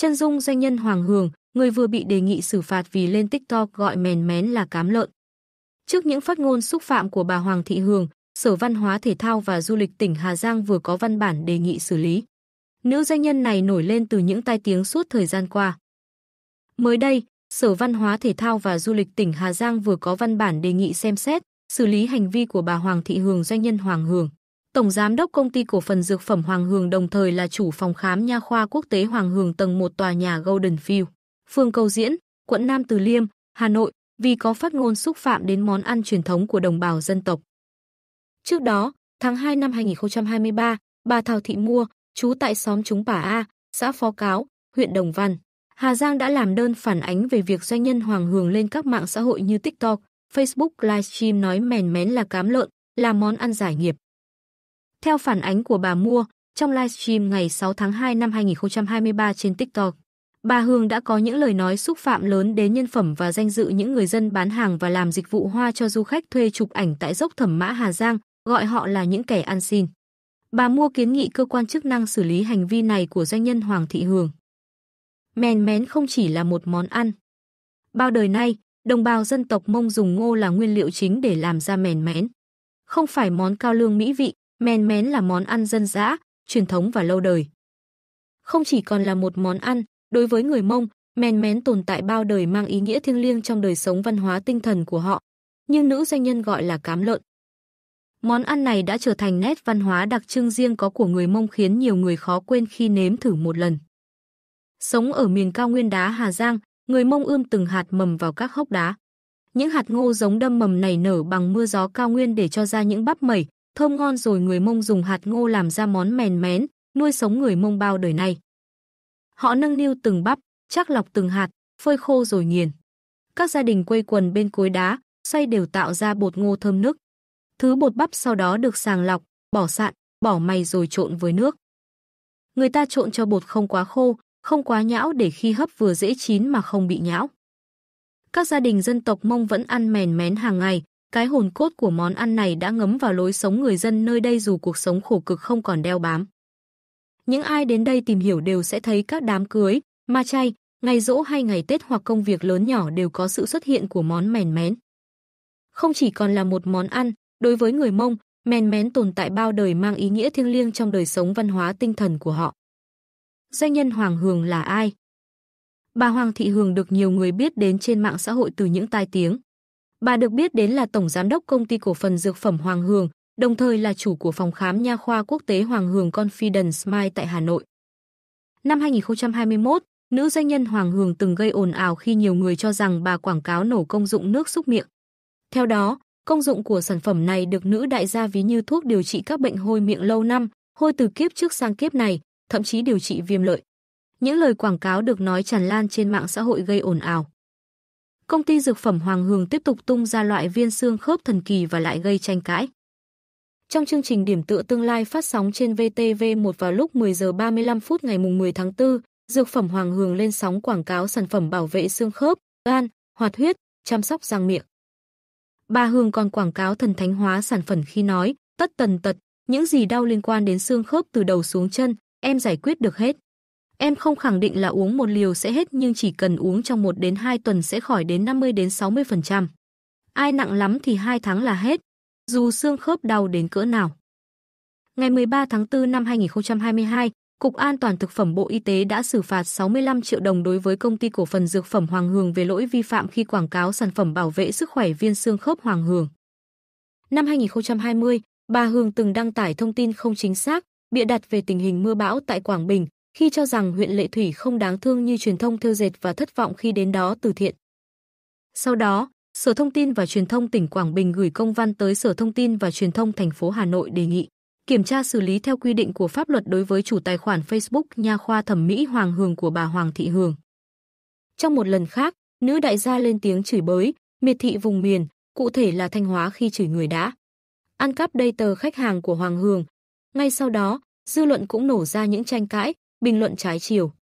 Chân dung doanh nhân Hoàng Hường, người vừa bị đề nghị xử phạt vì lên TikTok gọi mèn mén là cám lợn. Trước những phát ngôn xúc phạm của bà Hoàng Thị Hường, Sở Văn hóa Thể thao và Du lịch tỉnh Hà Giang vừa có văn bản đề nghị xử lý. Nữ doanh nhân này nổi lên từ những tai tiếng suốt thời gian qua. Mới đây, Sở Văn hóa Thể thao và Du lịch tỉnh Hà Giang vừa có văn bản đề nghị xem xét, xử lý hành vi của bà Hoàng Thị Hường doanh nhân Hoàng Hường. Tổng giám đốc công ty cổ phần dược phẩm Hoàng Hường đồng thời là chủ phòng khám nha khoa quốc tế Hoàng Hường tầng 1 tòa nhà Golden View, phường Cầu Diễn, quận Nam Từ Liêm, Hà Nội, vì có phát ngôn xúc phạm đến món ăn truyền thống của đồng bào dân tộc. Trước đó, tháng 2 năm 2023, bà Thảo Thị Mua, trú tại xóm Trúng Pả A, xã Phó Cáo, huyện Đồng Văn, Hà Giang đã làm đơn phản ánh về việc doanh nhân Hoàng Hường lên các mạng xã hội như TikTok, Facebook livestream nói mèn mén là cám lợn, là món ăn giải nghiệp. Theo phản ánh của bà Mua, trong livestream ngày 6 tháng 2 năm 2023 trên TikTok, bà Hương đã có những lời nói xúc phạm lớn đến nhân phẩm và danh dự những người dân bán hàng và làm dịch vụ hoa cho du khách thuê chụp ảnh tại dốc Thẩm Mã Hà Giang, gọi họ là những kẻ ăn xin. Bà Mua kiến nghị cơ quan chức năng xử lý hành vi này của doanh nhân Hoàng Thị Hương. Mèn mén không chỉ là một món ăn. Bao đời nay, đồng bào dân tộc Mông dùng ngô là nguyên liệu chính để làm ra mèn mén. Không phải món cao lương mỹ vị, Men mén là món ăn dân dã, truyền thống và lâu đời. Không chỉ còn là một món ăn, đối với người Mông, men mén tồn tại bao đời mang ý nghĩa thiêng liêng trong đời sống văn hóa tinh thần của họ, Như nữ doanh nhân gọi là cám lợn. Món ăn này đã trở thành nét văn hóa đặc trưng riêng có của người Mông khiến nhiều người khó quên khi nếm thử một lần. Sống ở miền cao nguyên đá Hà Giang, người Mông ươm từng hạt mầm vào các hốc đá. Những hạt ngô giống đâm mầm này nở bằng mưa gió cao nguyên để cho ra những bắp mẩy, thơm ngon rồi người Mông dùng hạt ngô làm ra món mèn mén, nuôi sống người Mông bao đời này. Họ nâng niu từng bắp, chắc lọc từng hạt, phơi khô rồi nghiền. Các gia đình quây quần bên cối đá, xoay đều tạo ra bột ngô thơm nước. Thứ bột bắp sau đó được sàng lọc, bỏ sạn, bỏ mày rồi trộn với nước. Người ta trộn cho bột không quá khô, không quá nhão để khi hấp vừa dễ chín mà không bị nhão. Các gia đình dân tộc Mông vẫn ăn mèn mén hàng ngày, cái hồn cốt của món ăn này đã ngấm vào lối sống người dân nơi đây dù cuộc sống khổ cực không còn đeo bám. Những ai đến đây tìm hiểu đều sẽ thấy các đám cưới, ma chay, ngày rỗ hay ngày Tết hoặc công việc lớn nhỏ đều có sự xuất hiện của món mèn mén. Không chỉ còn là một món ăn, đối với người Mông, mèn mén tồn tại bao đời mang ý nghĩa thiêng liêng trong đời sống văn hóa tinh thần của họ. Doanh nhân Hoàng Hường là ai? Bà Hoàng Thị Hường được nhiều người biết đến trên mạng xã hội từ những tai tiếng Bà được biết đến là tổng giám đốc công ty cổ phần dược phẩm Hoàng Hường, đồng thời là chủ của phòng khám nha khoa quốc tế Hoàng Hường Confidence Smile tại Hà Nội. Năm 2021, nữ doanh nhân Hoàng Hường từng gây ồn ào khi nhiều người cho rằng bà quảng cáo nổ công dụng nước xúc miệng. Theo đó, công dụng của sản phẩm này được nữ đại gia ví như thuốc điều trị các bệnh hôi miệng lâu năm, hôi từ kiếp trước sang kiếp này, thậm chí điều trị viêm lợi. Những lời quảng cáo được nói tràn lan trên mạng xã hội gây ồn ào công ty dược phẩm Hoàng Hường tiếp tục tung ra loại viên xương khớp thần kỳ và lại gây tranh cãi. Trong chương trình Điểm tựa tương lai phát sóng trên VTV1 vào lúc 10 giờ 35 phút ngày 10 tháng 4, dược phẩm Hoàng Hường lên sóng quảng cáo sản phẩm bảo vệ xương khớp, gan, hoạt huyết, chăm sóc răng miệng. Bà Hương còn quảng cáo thần thánh hóa sản phẩm khi nói, tất tần tật, những gì đau liên quan đến xương khớp từ đầu xuống chân, em giải quyết được hết. Em không khẳng định là uống một liều sẽ hết nhưng chỉ cần uống trong 1 đến 2 tuần sẽ khỏi đến 50 đến 60%. Ai nặng lắm thì 2 tháng là hết, dù xương khớp đau đến cỡ nào. Ngày 13 tháng 4 năm 2022, Cục An toàn thực phẩm Bộ Y tế đã xử phạt 65 triệu đồng đối với công ty cổ phần dược phẩm Hoàng Hường về lỗi vi phạm khi quảng cáo sản phẩm bảo vệ sức khỏe viên xương khớp Hoàng Hường. Năm 2020, bà Hường từng đăng tải thông tin không chính xác, bịa đặt về tình hình mưa bão tại Quảng Bình, khi cho rằng huyện Lệ Thủy không đáng thương như truyền thông thêu dệt và thất vọng khi đến đó từ thiện. Sau đó, Sở Thông tin và Truyền thông tỉnh Quảng Bình gửi công văn tới Sở Thông tin và Truyền thông thành phố Hà Nội đề nghị kiểm tra xử lý theo quy định của pháp luật đối với chủ tài khoản Facebook nha khoa thẩm mỹ Hoàng Hường của bà Hoàng Thị Hường. Trong một lần khác, nữ đại gia lên tiếng chửi bới, miệt thị vùng miền, cụ thể là Thanh Hóa khi chửi người đã ăn cắp đây tờ khách hàng của Hoàng Hường. Ngay sau đó, dư luận cũng nổ ra những tranh cãi, bình luận trái chiều.